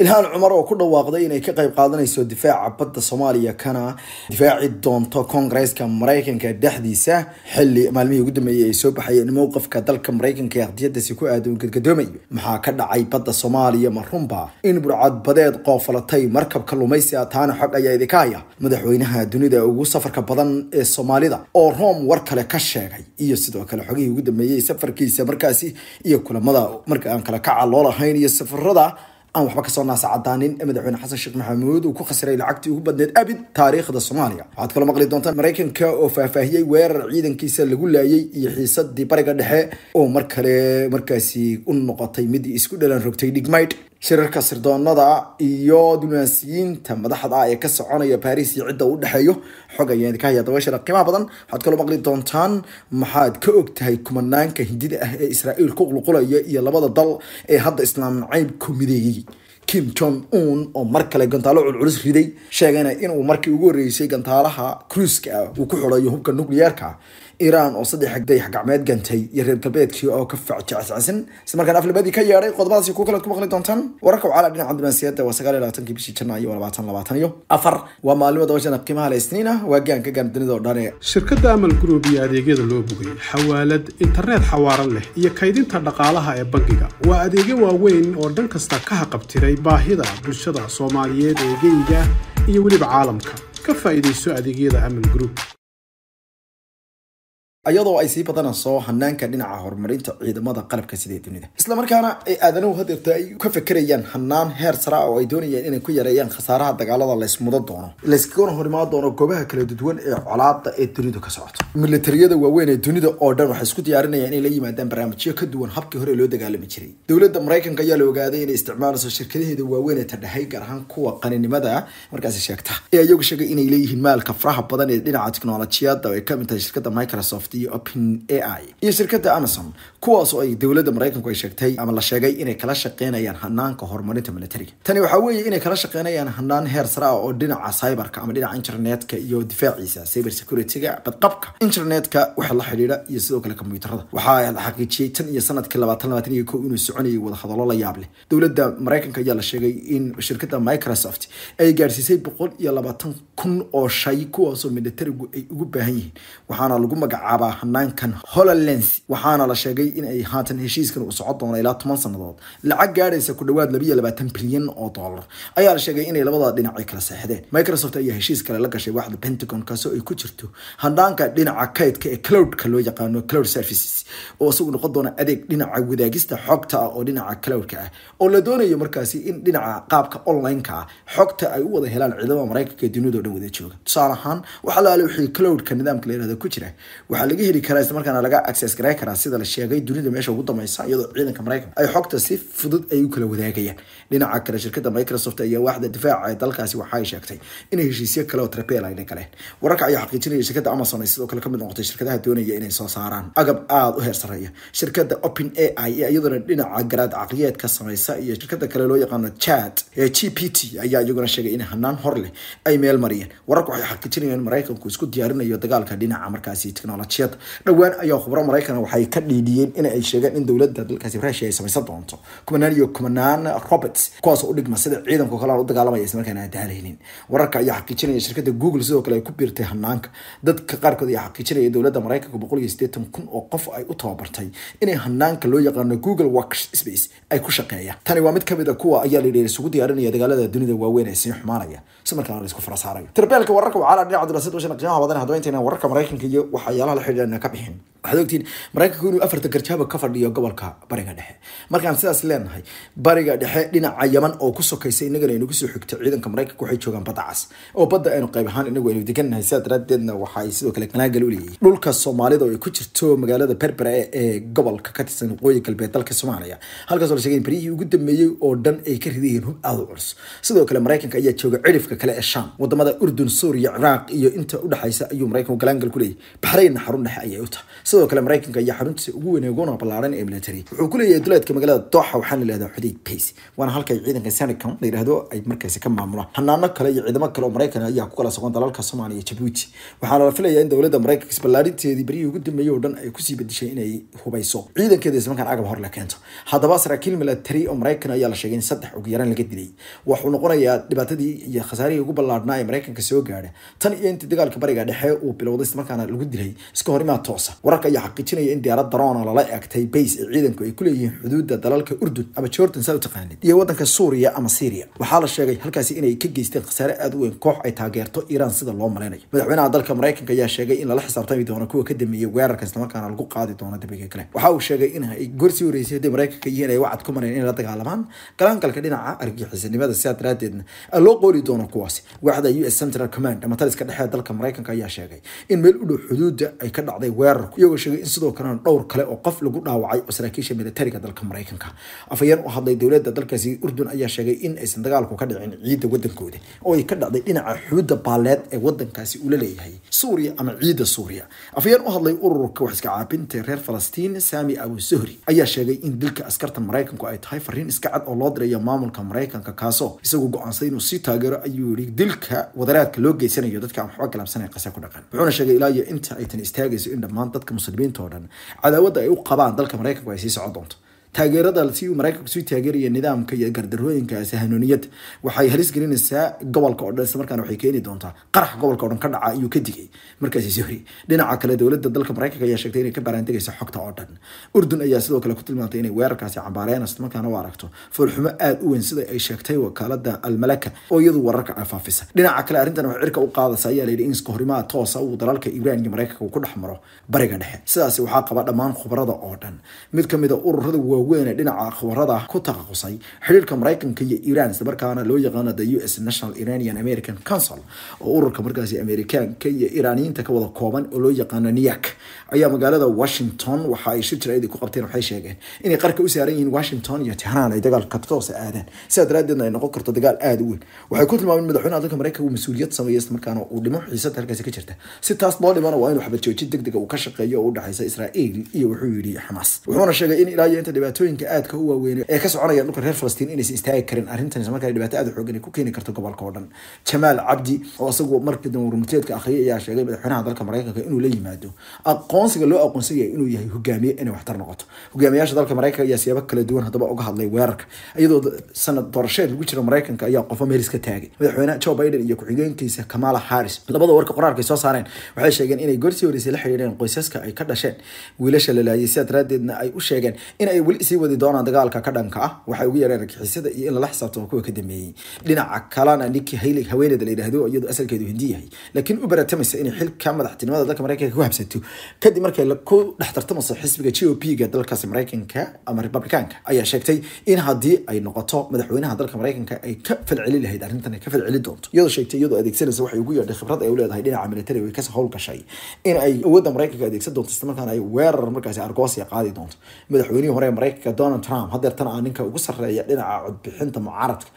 ilhaan cumar oo ku dhawaaqday inay ka qayb qaadanayso difaaca badda soomaaliya kana difaaci doonto koongareeska maraykanka dhexdiisa xili maalmihii ugu dambeeyey ay soo baxayeen mowqifka dalka maraykanka ee ardiyadasi ku aada u gadgadoomayo maxaa ka dhacay badda soomaaliya ma in burcad badeed qoofalatay markab kalluumaysiga taana xog ayaa idinka haya madaxweynaha dunida ugu safarka badan ee soomaalida oo rom war kale ka sheegay iyo sidoo kale xogihii ugu dambeeyey safarkiisa markaasi iyo kulamada marka aan kale kaca loo lahayn iyo safarada aan waxba kasoo naasa cadaanin ee madaxweyne xasan sheekh maxamuud uu ku khasiray lacagtii ugu badneed abid taariikhda soomaaliya waxaad kaloo maqli doontaan maraykanka oo faahfaahiyey weerar ciidankiisa lagu laayay iyo xiisadii bariga dhexe oo mar kale markaasi u noqotay mid isku dhalan rogtay dhigmaydh shirarka sirdoonada iyo dunaansiyiinta madaxda ee ka soconaya baris iyo cidda u dhexeeyo xog ayaan ka hayaa dabayshana qiimaha badan waxaad kaloo maqli doontaan maxaad ka og tahay kumanaanka hindida ah ee israa'iil ku qulqulaya iyo labada dal ee hadda islaam nacayb ku mideeyey kim jon un oo mar kale gantaalo culculis riday sheegayna inuu markii ugu horreysay gantaalaha cruiska ah uu ku xidhayo hubka nucleyeerka iiraan oo saddex dayax gacmeed gantay iyo reer galbeedkii oo ka facjececsan islamarkaan aflabadii ka yeedhay qodobadaas kuwa kalead ku maqli doontaan wararka wacala dhinaca dumansiyada waa sagaal iyo bishii janaayo labaatan labaatan afar waa maalmo dabashana qiimaha la isniin waa gaanka gaandunida oo dhane shirkadda amal group iyo adeegyada loo bogay xawaalad internet xawaaran leh iyo kaydinta dhaqaalaha ee bangiga waa adeegyo waaweyn oo dhan kasta ka haqabtiray baahida bulshada soomaaliyeed ee geyga iyo weliba caalamka ka faa'iidayso adeegyada amal group ayadoo ay sii badanayso hanaanka dhinaca horumarinta ciidamada qalabka sida dunida isla markaana ay aadanuhu hadeerta ay ka fekerayaan hanaan heer sara oo ay doonayaan inay ku yareeyaan khasaaraha dagaalada laysmudan doono layskagana horimaan doono goobaha kala dudwan ee colaada ee dunidu ka socoto militariyada waaweyn ee dunida oo dhan waxay isku diyaarinayaan inay la yimaadaan barnaamijyo ka duwan habkii hore loo dagaalami jiray dowladda maraykanka ayaa la ogaaday inay isticmaalayso shirkadaheeda waaweyn ee tadhahay gaar ahaan kuwa qaninimada markaas sheegta ee ayagu sheegay inay leeyihiin maalka faraha badan ee dhinaca tiknolojiyada ay kamid tahay shirkada microsoft microsoft iyo open a i iyo shirkadda amazon kuwaas oo ay dowladda maraykanku ay sheegtay ama la sheegay inay kala shaqeynayaan hanaanka horumarinta militariga tani waxaa weeye inay kala shaqeynayaan hanaan heer sare ah oo dhinaca cyberka ama dhinaca internetka iyo difaaciisa cyber securityga badqabka internetka waxa la xidhiidha iyo sidoo kale kombiyuutarada waxaa la xaqiijiyey tan iyo sanadkii labaatan labaatan iyo kow inuu soconayay wadahadalo la yaab leh dowladda maraykanka ayaa la sheegay in shirkadda microsoft ay gaarsiisay boqol iyo labaatan kun oo shay kuwaasoo militarigu ay ugu baahan yihiin waxaana lagu magacaabay bilaabaa hanaankan hololens waxaana la sheegay in ay haatan heshiiskan uu socon doono ilaa toban sannadood lacag gaadhaysa ku dhowaad labayo labaatan bilyan oo dollar ayaa la sheegay inay labada dhinacii kala seexdeen microsoft ayaa heshiis kale la gashay waaxda pentagon kaasoo ay ku jirto hanaanka dhinaca kaydka ee cloudka loo yaqaano cloud services oo isagu noqon doona adeeg dhinaca wadaagista xogta ah oo dhinaca cloudka ah oo la doonayo markaasi in dhinaca qaabka online ah xogta ay u wada helaan ciidamada maraykanka dunidao dhan wada jooga tusaale ahaan waxaa laala wixii cloudka nidaamka la yirahda ku jira waxaa laga heli karaa isla laga access garay karaa sida la sheegay dunida meesha ugu dameysa iyadoo ciidanka maraykanka ay xogta si fudud ay u kala wadaagayaan dhinaca kale shirkada microsoft ayaa waaxda difaaca ee dalkaasi waxaay sheegtay inay heshiisyo kale oo trabeel ay dhagaleen wararka ayaa xaqiijinaya shirkada amazon ay sidoo kale kamid noqotay shirkadaha doonaya inay soo saaraan agab aada u heer sareeya shirkada open a i ee iyadoona dhinaca garaad caqliyeedka sameysa iyo shirkada kale loo yaqaano chat ee g p t ayaa iyaguna sheegay in hanaan hor ay meel mariyeen wararka waxay xaqiijinayaan maraykanku isku diyaarinayo dagaalka dhinaca markaasi technology raashiyada dhowaan ayaa khubro maraykana waxay ka dhiidhiyeen in sheegeen in dowladda dalkaasi raashiya ay samaysan doonto kumanaan iyo kumanaan roberts kuwaas u dhigma sida ciidanku kale u dagaalamaya islamarkaana daaleynin wararka ayaa xaqiijinaya shirkadda google sidoo kale ay ku biirtay hanaanka dadka qaarkood ayaa xaqiijinaya dowladda maraykanka boqol iyo siddeetan kun oo qof ay u tababartay inay hanaanka loo yaqaano google workspace ay ku shaqeeyaan tani waa mid kamid a ah kuwa ayaa layidhi isugu diyaarinaya dagaalada dunida waaweyn ee sii xumaanaya si markaana la isku farasaarayo tirbeelka wararka waxaa la dhinaca dulasid washan badan haddaba intayna wararka maraykanka iyo waxyaalaha 去人的卡片。waxaad ogtiin maraykanku inuu afartan garjaaba ka fadhiyo gobolka bariga dhexe markaan sidaas leenahay bariga dhexe dhinaca yaman oo ku sokaysa inagana aynu kusoo xigto ciidanka maraykanka waxay joogaan badda cas oo badda aynu qayb ahaan inagu aynu degannahay sidaa daraadeedna waxaay sidoo kale ganaagal u dhulka soomaalida oo ay ku jirto magaalada berbera ee gobolka ka tirsan waqooyi galbeed dalka soomaaliya halkaasoo la sheegay in beryihii ugu dambeeyey oo dhan ay ka ridayeen hub aada u culus sidoo kale maraykanka ayaa jooga cidhifka kale ee shaam wadamada urdun suuriya ciraaq iyo inta udhexaysa ayuu maraykanku galaangal ku leeyahy baxraynna xarun dhexe ayay u tahay sidoo kale maraykanka iyo xaruntiisa ugu weyn uguna ballaaran ee military wuxuu ku leeyahay duleedka magaalada dooxa waxaana la yidhahdaa xudeyd bays waana halkay ciidanka senicom la yidhahdo ay markaasi ka maamulaan xanaano kale iyo ciidamo kale oo maraykan ayaa ku kala socon dalalka soomaaliya iyo jabuuti waxaana la filayaa in dowladda maraykanka isballaarinteedii berihii ugu dambeeyey oo dhan ay kusii bedeshay inay hubayso ciidankeeda ismarkaan agab hor la keento haddaba saraakiil military oo maraykan ayaa la sheegay in saddex ugu yaraan laga dilay wuxuu noqonayaa dhibaatadii iyo khasaarihii ugu ballaadhnaa ee maraykanka soo gaadha tan iyo intii dagaalka bariga dhexe uu bilowday islamarkaana lagu dilay iska hor imaa toosa marka ayaa xaqiijinaya in diyaarad daroona lala eegtay bays ee ciidanku ay kuleeyihiin leeyihiin xuduudda dalalka urdun ama jordan saa u taqaanid iyo waddanka suuriya ama syria waxaa la sheegay halkaasi inay ka geysteen khasaare aada u weyn koox ay taageerto iiraan sida loo malaynayo madaxweynaha dalka maraykanka ayaa sheegay in lala xisaabtami doono kuwa ka dameeyey weerarka islamarkaana lagu qaadi doono dambiga kale waxa uu sheegay in ay gorsii horeysay haddii maraykanka yihiin ay wacad ku mareen inay la dagaalamaan galaangalka dhinaca argagixisanimada sidaa daraadeedna loo qooli doono kuwaasi waaxda u s central command ama taliska dhexe dalka maraykanka ayaa sheegay in meel u dhow xuduudda ay ka dhacday weerar isagoo sheegay in sidoo kalena dhowr kale oo qof lagu dhaawacay oo saraakiisha militariga dalka mareykanka afhayeen u hadlay dowladda dalkaasi urdun ayaa sheegay in aysan dagaalku ka dhicin ciidda wadankooda oo ay ka dhacday dhinaca xuudda baaleed ee wadankaasi ula leeyahay suuriya ama ciidda suuriya afhayeen u hadlay ururka wax iska caabinta reer falastiin sami abu suhri ayaa sheegay in dilka askarta mareykanku ay tahay fariin iska cad oo loo dirayo maamulka mareykanka kaasoo isagoo go-aansay inuu sii taageero ayuu yiri dilka wadaraadka loo geysanayo dadka aan waxba galaabsanay qasa ku dhaqan wuxuuna sheegay ilaa iyo inta ay tani istaagayso in dhammaan dadka muslimiinta oo dhan cadaawadda ay u qabaan dalka maraykanku ay sii socon doonto taageerada lasiyu maraykanku sii taageeraya nidaamka iyo gardarooyinkaasi hanuuniyad waxay halis gelinaysaa gobolka o dhan islamarkaana waxay keeni doontaa qarax gobolka o dhan ka dhaca ayuu ka digay markaasi sohri dhinaca kale dowladda dalka maraykanka ayaa sheegtay inay ka baaraandegaysa xogta oo dhan urdun ayaa sidoo kale ku tilmaantay inay weerarkaasi cambaareen islamarkaana u aragto foolxumo aada u weyn sida ay sheegtay wakaalada almalaka oo iyadu wararka afaafisa ah dhinaca kale arrintan waxay cirka u qaadaysa ayaa layidhi in iskahorimaha toosa uu dalalka iiraan iyo maraykanka uu ku dhex maro bariga dhexe sidaasi waxaa qaba dhammaan khubarada oo dhan mid kamida ah ururada oo ee dhinaca khubarada ku takhasusay xiriirka maraykanka iyo iran isla markaana loo yaqaano the u s national iranian american council oo ururka markaasi amerikaanka iyo iiraaniyiinta ka wada kooban oo loo yaqaano niyak ayaa magaalada washington waxa ay shir ku qabteen waxay sheegeen inay qarka u saaran yihiin washington iyo tehran ay dagaal kabtoose aadaan sidaa daraaddeedna ay noqon karto dagaal aada u weyn waxay ku tilmaameen madaxweynaha dalka mareykanka uu mas-uuliyad sameeya islamarkaana uu dhimo xiisada halkaasi ka jirta si taas loo dhimana waa inuu xabadjoojin deg dega ah uu ka shaqeeyo oo u dhexaysa israa'iil iyo wuxuu yidhi xamaas wuxuuna sheegay in ilaa iyo inta dhibaatooyinka aadka u waaweyn ee ka soconaya dhulka reer falastiin inaysan istaagi karin arrintan islamarkaana dhibaato aada xoogan ku keeni karto gobolka oo dhan jamaal cabdi oo isagu markii dan warmutleedka akhriyay ayaa sheegay madaxweynaha dalka mareykanka inuu la yimaado aqoonsiga loo aqoonsanyay inuu yahay hogaamiye inay waxtar noqoto hogaamiyaasha dalka maraykanka ayaa siyaabo kala duwan haddaba uga hadlay weerarka iyadoo sanad doorasheed lagu jira maraykanka ayaa qofo meelis ka taagay madaxweyne joe biden iyo ku-xigeenkiisa kamala harris labada warka qoraalkaay soo saareen waxay sheegeen inay goortii horeysay la xiriireen qoysaska ay ka dhasheen wiilasha la laayay sidaa daraadeedna ay u sheegeen in weli isii wadi doonaan dagaalka ka dhanka ah waxay ugu yeereen argixisada iyo in lala xisaabtamo kuwa ka dambeeyey dhinaca kalena niki haylig haweeneeda la yidhaahdo iyadoo asalkeedu hindi yahay laakiin u baratamaysa inay xilka madaxtinimada dalka maraykanka ku habsato kadib markay ku dhex tartamayso xisbiga g o p ga dalkaasi maraykanka ama republicanka ayaa sheegtay in haddii ay noqoto madaxweynaha dalka maraykanka ay ka falceli lahayd arrintan ay ka falceli doonto iyadoo sheegtay iyadoo adeegsanaysa waxay ugu yeedhay khibrad ay u leedahay dhinaca military way kasoo howlgashay in ay awoodda maraykanka adeegsan doonto isla ay weerar markaasi argoosia qaadi doonto madaxweynihii hore ee maraykanka donald trump haddeertan aa ninka ugu sarreeya dhinaca codbixinta mucaaradka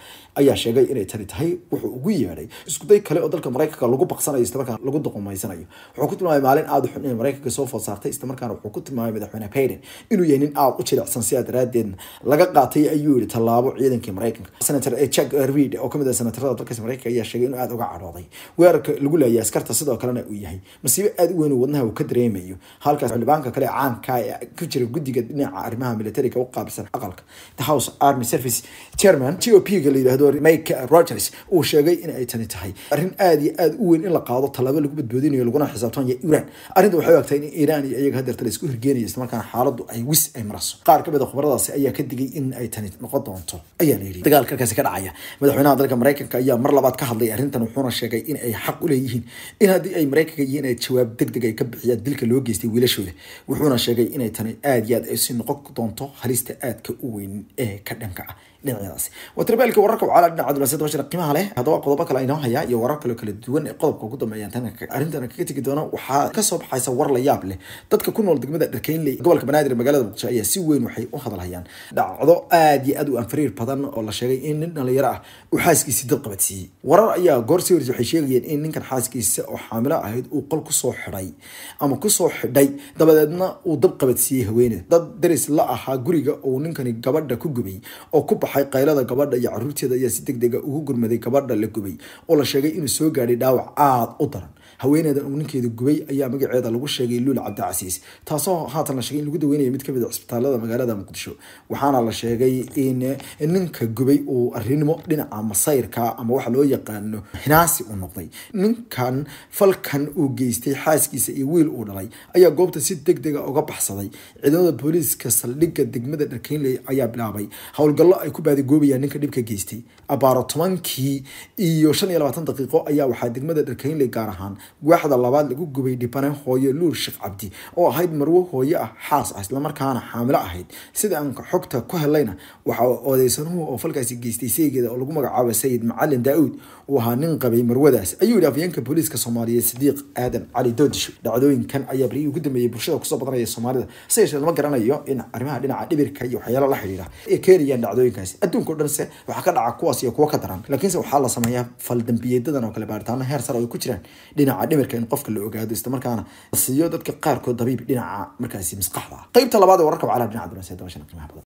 ayaa sheegay inay tani tahay wuxuu ugu yeedhay iskuday kale oo dalka maraykanka lagu baqsanayo isla lagu duqumaysanayo wuxuu ku tilmaamay maalin aada u xun inay maraykanka soo food saartay islamarkaana wuxuu ku tilmaamay madaxweyne baiden inuu yahay nin aad u jilicsan sidaa daraadeedna laga qaatay ayuu yihi tallaabo ciidankii maraykanka senator jack eh, eh, reed oo kamid ah senatarada dalkaasi maraykanka ayaa sheegay inuu aada uga cadhooday weerarka lagu leeyay askarta sidoo kalena uu yahay masiibo aada u weyn wadnaha uu ka dareemayo halkaas xildhibaanka kale caanka ee ah, ku jira guddiga dhinaca arrimaha militariga u qaabilsan aqalka the house army service chairman g o p ga la yidhahdo mike rogers uu sheegay in ay tani tahay arrin aada iyo aada u weyn in la qaado tallaabo lagu badboodinayo laguna xisaabtamayo iran arrinta waxaa aragtay in iiraan iyo iyaga hadeerta laisku hirgeenaya islamarkaana xaaladdu ay wis ay marayso qaar ka mid a ah khubaradaasi ayaa ka digay in ay tani noqon doonto ayaa la yidhi ka dhacaya madaxweynaha dalka maraykanka ayaa mar labaad ka hadlay arrintan wuxuuna sheegay in ay xaq u leeyihiin in haddii ay maraykanka yihiin ay jawaab deg deg ay ka bixiyaan dilka loo geystay wiilashooda wuxuuna sheegay inay tani aada iyo aad ay sii noqon doonto halista aadka u weyn ee ka dhanka ah dhinacyadas waterbeelka wararka waxaa dhinaca dibaasyada bashar qiimaha leh haddaba qodobo kale aynoo hayaa iyo warar kaloo kala duwan ee qodobka ugu dambeeya tanka kaga tegi doono waxaa kasoo baxaysa war la yaab leh dadka ku nool degmada dharkeynley gobolka banaadir magaalada muqdisho ayaa si weyn waxay u hadalhayaan dhacdo aad iyo aad u anfariir badan oo la sheegay in nin dhalinyaro ah uu xaaskiisii dad qabadsiiyey warar ayaa goor sawers waxay sheegayeen in ninkan xaaskiisa oo xaamilo ahayd uu qol kusoo xidhay ama kusoo xidhay dabadeedna uu dab qabadsiiyey haweeneed dad daris la ahaa guriga uu ninkani gabadha ku gubay oo ku baxay baxay qaylada gabadha iyo caruurteeda ayaa si deg dega ah ugu gurmaday gabadha la gubay oo la sheegay inuu soo gaadhay dhaawac aada u daran haweeneydan uu ninkeeda gubay ayaa magaceeda lagu sheegay luul cabdicasiis taasoo haatan la sheegay in lagu daweynayo mid kamid a ah cisbitaalada magaalada muqdisho waxaana la sheegay in ninka gubay uu arinimo dhinaca masayrka ama waxa loo yaqaano hinaasi uu noqday ninkan falkan uu geystay xaaskiisa iyo wiil uu dhalay ayaa goobta si deg dega ah uga baxsaday ciidamada booliiska saldhigga degmada dharkaynley ayaa bilaabay howlgallo ay ku baadigoobayaan ninka dhibka geystay abaaro tobankii iyo shan iyo labaatan daqiiqo ayaa waxaa degmada dharkaynley gaar ahaan waaxda labaad lagu gubay dhibane hooyo luur sheekh cabdi oo ahayd marwo hooyo ah xaas ah islamarkaana xaamilo ahayd sida aan xogta ku helayna waxaa odeysanuhu oo falkaasi geystay seegeeda oo lagu magacaabo sayid macalin daa-uud uu ahaa nin qabay marwadaas ayuu yidhi afyeenka booliiska soomaaliyeed sidiiq aadan cali doodisho dhacdooyinkan ayaa baryihii ugu dambeeyay bulshada kusoo badanaya soomaalida sidaysee lama garanayo in arrimaha dhinaca dhibirka iyo waxyaala la xidhiidha ay keenayaan dhacdooyinkaasi adduunkao dhan se waxaa ka dhaca kuwaas iyo kuwa ka daran laakiinse waxaa la sameeyaa faldambiyeedadan oo kale baaritaano heer sare ay ku jiraan dhinaca dhinaca dhimirka in qofka la ogaado isla siiyo dadka qaarkood dabiib dhinaca markaasi maskaxda ah qaybta labaad ee wararka calaam dhinaca dunaseed qiimaha badan